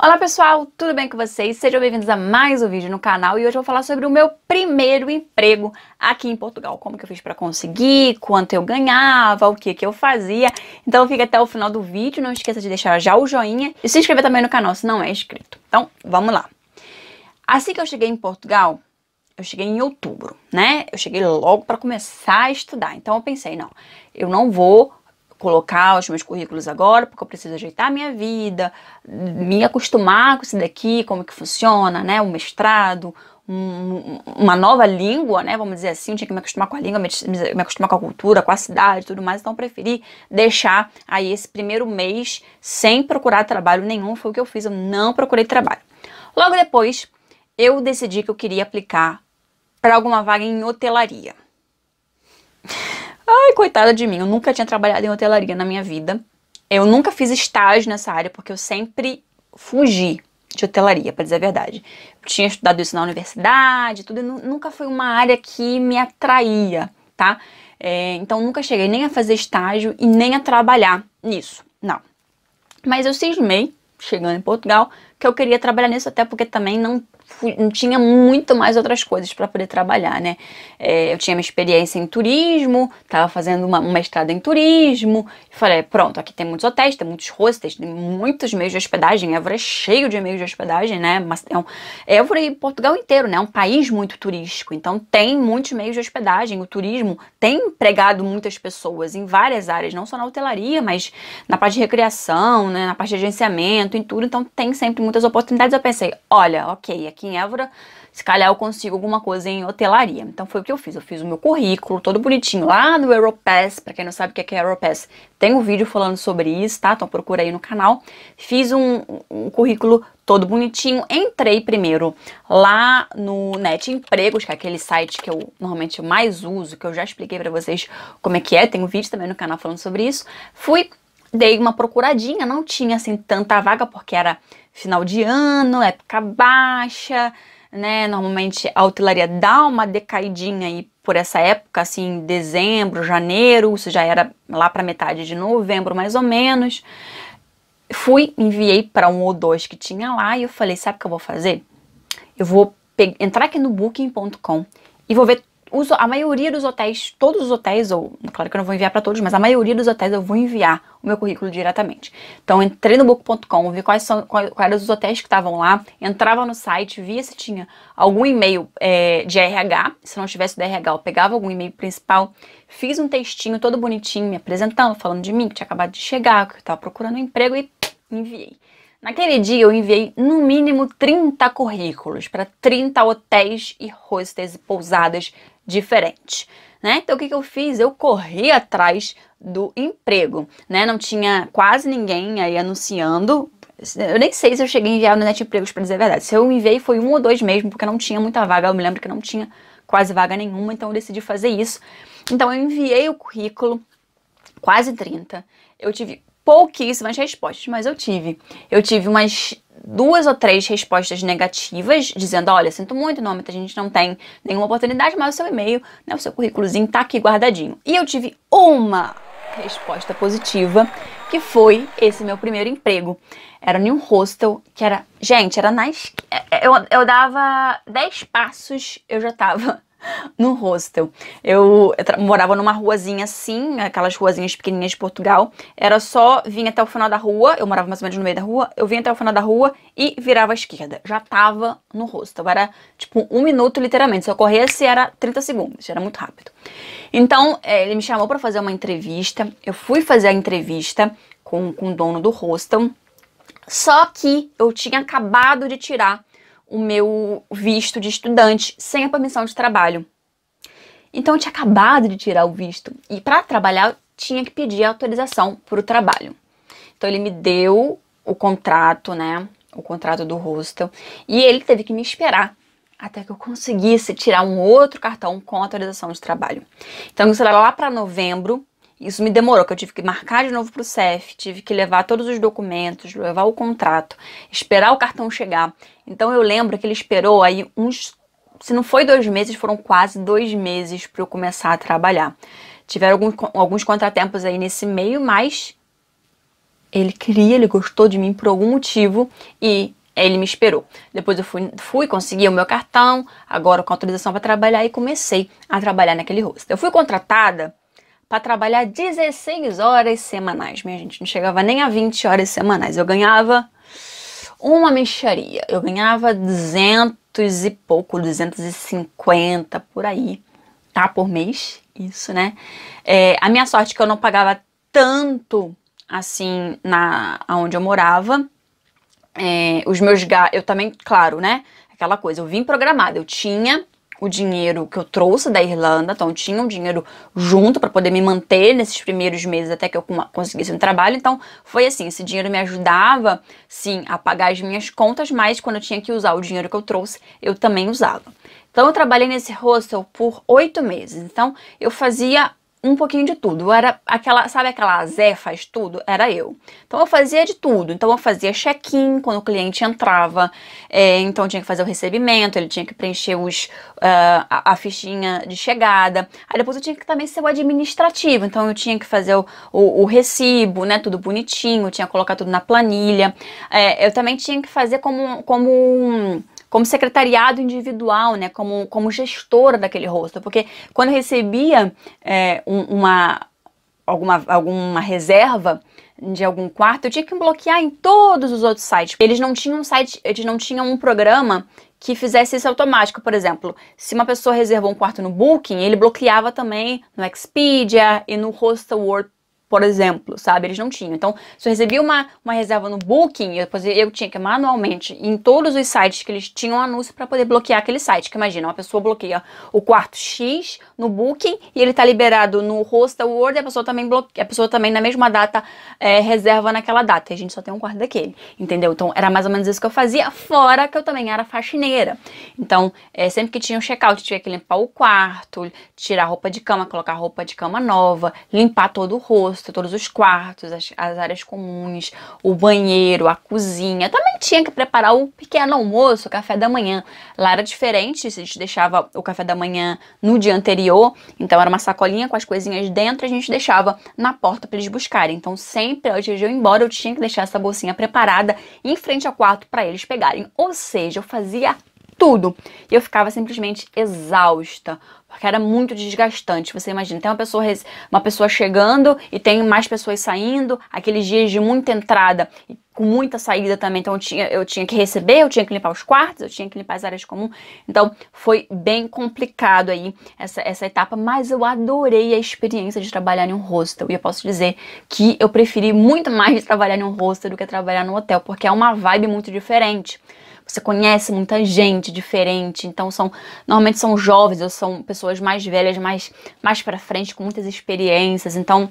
Olá pessoal, tudo bem com vocês? Sejam bem-vindos a mais um vídeo no canal e hoje eu vou falar sobre o meu primeiro emprego aqui em Portugal. Como que eu fiz para conseguir, quanto eu ganhava, o que que eu fazia. Então fica até o final do vídeo, não esqueça de deixar já o joinha e se inscrever também no canal se não é inscrito. Então, vamos lá. Assim que eu cheguei em Portugal, eu cheguei em outubro, né? Eu cheguei logo para começar a estudar. Então eu pensei, não, eu não vou colocar os meus currículos agora, porque eu preciso ajeitar a minha vida, me acostumar com isso daqui, como que funciona, né? o mestrado, um, uma nova língua, né? Vamos dizer assim, eu tinha que me acostumar com a língua, me, me acostumar com a cultura, com a cidade, tudo mais. Então, eu preferi deixar aí esse primeiro mês sem procurar trabalho nenhum. Foi o que eu fiz, eu não procurei trabalho. Logo depois, eu decidi que eu queria aplicar para alguma vaga em hotelaria. Ai, coitada de mim, eu nunca tinha trabalhado em hotelaria na minha vida. Eu nunca fiz estágio nessa área porque eu sempre fugi de hotelaria, para dizer a verdade. Eu tinha estudado isso na universidade, tudo, nunca foi uma área que me atraía, tá? É, então nunca cheguei nem a fazer estágio e nem a trabalhar nisso, não. Mas eu cismei, chegando em Portugal, que eu queria trabalhar nisso, até porque também não tinha muito mais outras coisas para poder trabalhar, né? É, eu tinha minha experiência em turismo, estava fazendo uma, um mestrado em turismo, e falei, pronto, aqui tem muitos hotéis, tem muitos hostels, tem muitos meios de hospedagem, Évora é cheio de meios de hospedagem, né? Mas é um, Évora e Portugal inteiro, né? É um país muito turístico, então tem muitos meios de hospedagem, o turismo tem empregado muitas pessoas em várias áreas, não só na hotelaria, mas na parte de recreação, né? na parte de agenciamento, em tudo, então tem sempre muitas oportunidades. Eu pensei, olha, ok, aqui aqui em Évora, se calhar eu consigo alguma coisa em hotelaria. Então foi o que eu fiz, eu fiz o meu currículo todo bonitinho lá no Aeropass, para quem não sabe o que é Aeropass, é tem um vídeo falando sobre isso, tá? Então procura aí no canal. Fiz um, um currículo todo bonitinho. Entrei primeiro lá no Net Empregos, que é aquele site que eu normalmente mais uso, que eu já expliquei para vocês como é que é, tem um vídeo também no canal falando sobre isso. Fui Dei uma procuradinha, não tinha assim tanta vaga porque era final de ano, época baixa, né? Normalmente a hotelaria dá uma decaidinha aí por essa época, assim, dezembro, janeiro, isso já era lá para metade de novembro mais ou menos. Fui, enviei para um ou dois que tinha lá e eu falei: sabe o que eu vou fazer? Eu vou entrar aqui no booking.com e vou ver os, a maioria dos hotéis, todos os hotéis, ou claro que eu não vou enviar para todos, mas a maioria dos hotéis eu vou enviar o meu currículo diretamente. Então entrei no book.com, vi quais são quais, quais eram os hotéis que estavam lá, entrava no site, via se tinha algum e-mail é, de RH, se não tivesse do RH, eu pegava algum e-mail principal, fiz um textinho todo bonitinho, me apresentando, falando de mim, que tinha acabado de chegar, que eu estava procurando um emprego e enviei. Naquele dia eu enviei no mínimo 30 currículos para 30 hotéis e hostels e pousadas diferentes. Né? Então o que, que eu fiz? Eu corri atrás do emprego, né? Não tinha quase ninguém aí anunciando. Eu nem sei se eu cheguei a enviar no Net Empregos para dizer a verdade. Se eu enviei foi um ou dois mesmo, porque não tinha muita vaga. Eu me lembro que não tinha quase vaga nenhuma, então eu decidi fazer isso. Então eu enviei o currículo, quase 30. Eu tive pouquíssimas respostas, mas eu tive. Eu tive umas duas ou três respostas negativas, dizendo: olha, sinto muito, não, a gente não tem nenhuma oportunidade, mas o seu e-mail, né, o seu currículozinho tá aqui guardadinho. E eu tive uma resposta positiva, que foi esse meu primeiro emprego. Era em um hostel, que era. Gente, era na. Es... É, é, eu, eu dava 10 passos, eu já tava no hostel. Eu, eu morava numa ruazinha assim, aquelas ruazinhas pequenininhas de Portugal. Era só vir até o final da rua, eu morava mais ou menos no meio da rua, eu vinha até o final da rua e virava à esquerda. Já tava no hostel. Era tipo um minuto, literalmente. Se eu corresse, era 30 segundos. Era muito rápido. Então, eh, ele me chamou para fazer uma entrevista. Eu fui fazer a entrevista com, com o dono do hostel. Só que eu tinha acabado de tirar o meu visto de estudante sem a permissão de trabalho. Então eu tinha acabado de tirar o visto e para trabalhar eu tinha que pedir autorização para o trabalho. Então ele me deu o contrato, né? O contrato do hostel e ele teve que me esperar até que eu conseguisse tirar um outro cartão com autorização de trabalho. Então isso era lá para novembro isso me demorou, que eu tive que marcar de novo para o CEF, tive que levar todos os documentos, levar o contrato, esperar o cartão chegar. Então eu lembro que ele esperou aí uns, se não foi dois meses, foram quase dois meses para eu começar a trabalhar. Tiveram alguns, alguns contratempos aí nesse meio, mas ele queria, ele gostou de mim por algum motivo e ele me esperou. Depois eu fui, fui consegui o meu cartão, agora com autorização para trabalhar e comecei a trabalhar naquele rosto. Eu fui contratada para trabalhar 16 horas semanais. Minha gente, não chegava nem a 20 horas semanais. Eu ganhava uma mexeria, Eu ganhava 200 e pouco, 250 por aí, tá? Por mês, isso, né? É, a minha sorte é que eu não pagava tanto assim na aonde eu morava. É, os meus gastos, eu também, claro, né? Aquela coisa, eu vim programada, eu tinha o dinheiro que eu trouxe da Irlanda, então tinha um dinheiro junto para poder me manter nesses primeiros meses até que eu conseguisse um trabalho. Então foi assim, esse dinheiro me ajudava, sim, a pagar as minhas contas, mas quando eu tinha que usar o dinheiro que eu trouxe, eu também usava. Então eu trabalhei nesse hostel por oito meses. Então eu fazia um pouquinho de tudo. Eu era aquela, sabe aquela Zé faz tudo? Era eu. Então eu fazia de tudo. Então eu fazia check-in quando o cliente entrava. É, então tinha que fazer o recebimento, ele tinha que preencher os, uh, a, a, fichinha de chegada. Aí depois eu tinha que também ser o administrativo. Então eu tinha que fazer o, o, o recibo, né? Tudo bonitinho, tinha que colocar tudo na planilha. É, eu também tinha que fazer como, como um como secretariado individual, né, como, como gestora daquele Hostel, porque quando eu recebia é, uma, alguma, alguma reserva de algum quarto, eu tinha que bloquear em todos os outros sites. Eles não tinham um site, eles não tinham um programa que fizesse isso automático, por exemplo, se uma pessoa reservou um quarto no Booking, ele bloqueava também no Expedia e no Hostelworld por exemplo, sabe? Eles não tinham. Então, se eu recebi uma, uma reserva no Booking, eu, eu tinha que manualmente, em todos os sites que eles tinham anúncio para poder bloquear aquele site. Que imagina, uma pessoa bloqueia o quarto X no Booking e ele tá liberado no Hostel World e a pessoa também bloqueia, a pessoa também na mesma data é, reserva naquela data. E a gente só tem um quarto daquele, entendeu? Então, era mais ou menos isso que eu fazia, fora que eu também era faxineira. Então, é, sempre que tinha um check-out, tinha que limpar o quarto, tirar roupa de cama, colocar roupa de cama nova, limpar todo o rosto todos, todos os quartos, as, as áreas comuns, o banheiro, a cozinha. Também tinha que preparar o pequeno almoço, o café da manhã. Lá era diferente, se a gente deixava o café da manhã no dia anterior, então era uma sacolinha com as coisinhas dentro, a gente deixava na porta para eles buscarem. Então sempre, antes de eu ir embora, eu tinha que deixar essa bolsinha preparada em frente ao quarto para eles pegarem. Ou seja, eu fazia tudo. E eu ficava simplesmente exausta, porque era muito desgastante. Você imagina, tem uma pessoa, uma pessoa chegando e tem mais pessoas saindo, aqueles dias de muita entrada e com muita saída também. Então eu tinha, eu tinha que receber, eu tinha que limpar os quartos, eu tinha que limpar as áreas comuns. Então foi bem complicado aí essa, essa etapa, mas eu adorei a experiência de trabalhar em um hostel. E eu posso dizer que eu preferi muito mais trabalhar em um hostel do que trabalhar no hotel, porque é uma vibe muito diferente você conhece muita gente diferente, então são normalmente são jovens ou são pessoas mais velhas, mais mais para frente com muitas experiências. Então,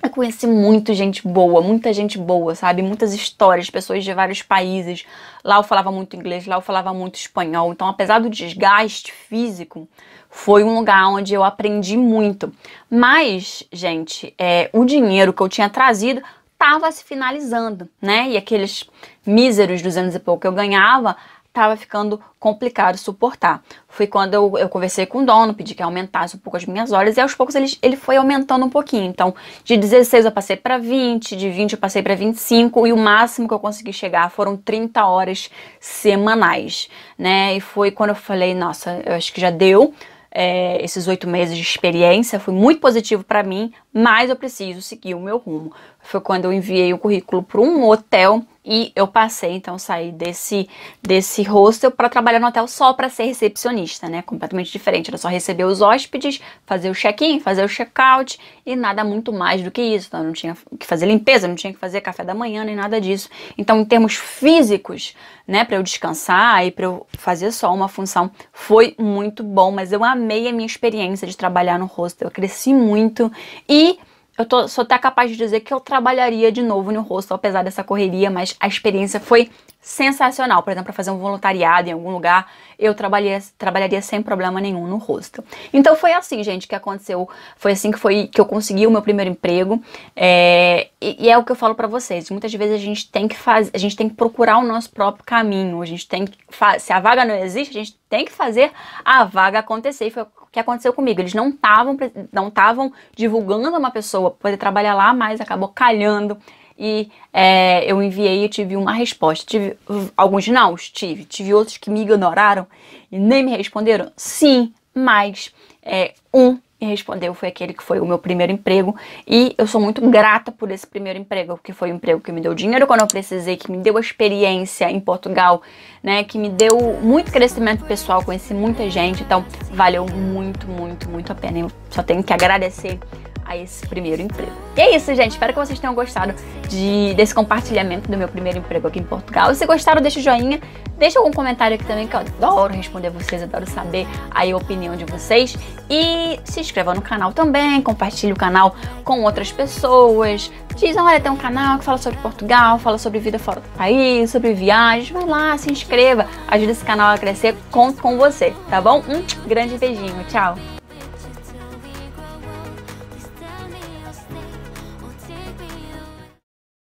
eu conheci muita gente boa, muita gente boa, sabe? Muitas histórias, pessoas de vários países. Lá eu falava muito inglês, lá eu falava muito espanhol. Então, apesar do desgaste físico, foi um lugar onde eu aprendi muito. Mas, gente, é, o dinheiro que eu tinha trazido estava se finalizando, né? E aqueles míseros 200 e pouco que eu ganhava estava ficando complicado suportar. Foi quando eu, eu, conversei com o dono, pedi que aumentasse um pouco as minhas horas, e aos poucos ele, ele foi aumentando um pouquinho. Então, de 16 eu passei para 20, de 20 eu passei para 25, e o máximo que eu consegui chegar foram 30 horas semanais, né? E foi quando eu falei, nossa, eu acho que já deu. É, esses oito meses de experiência foi muito positivo para mim, mas eu preciso seguir o meu rumo. Foi quando eu enviei o currículo para um hotel e eu passei, então saí desse desse hostel para trabalhar no hotel só para ser recepcionista, né? Completamente diferente, era só receber os hóspedes, fazer o check-in, fazer o check-out e nada muito mais do que isso. Então eu não tinha que fazer limpeza, não tinha que fazer café da manhã nem nada disso. Então em termos físicos, né, para eu descansar e para eu fazer só uma função, foi muito bom, mas eu amei a minha experiência de trabalhar no hostel, eu cresci muito e eu tô, sou até capaz de dizer que eu trabalharia de novo no rosto, apesar dessa correria, mas a experiência foi sensacional. Por exemplo, para fazer um voluntariado em algum lugar, eu trabalharia, trabalharia sem problema nenhum no rosto. Então foi assim, gente, que aconteceu. Foi assim que foi que eu consegui o meu primeiro emprego. É, e, e, é o que eu falo para vocês. Muitas vezes a gente tem que fazer, a gente tem que procurar o nosso próprio caminho. A gente tem que se a vaga não existe, a gente tem que fazer a vaga acontecer. E foi que aconteceu comigo. Eles não estavam não tavam divulgando uma pessoa poder trabalhar lá, mas acabou calhando e é, eu enviei e tive uma resposta. Tive alguns não Tive. Tive outros que me ignoraram e nem me responderam? Sim, mas é, um e respondeu foi aquele que foi o meu primeiro emprego e eu sou muito grata por esse primeiro emprego, porque foi um emprego que me deu dinheiro quando eu precisei, que me deu experiência em Portugal, né, que me deu muito crescimento pessoal, conheci muita gente, então valeu muito, muito, muito a pena. Eu só tenho que agradecer a esse primeiro emprego. E é isso, gente. Espero que vocês tenham gostado de, desse compartilhamento do meu primeiro emprego aqui em Portugal. se gostaram, deixa o joinha, deixa algum comentário aqui também, que eu adoro responder vocês, adoro saber a opinião de vocês. E se inscreva no canal também, compartilhe o canal com outras pessoas. Diz, olha, tem um canal que fala sobre Portugal, fala sobre vida fora do país, sobre viagens. Vai lá, se inscreva, ajuda esse canal a crescer. Conto com você, tá bom? Um grande beijinho, tchau!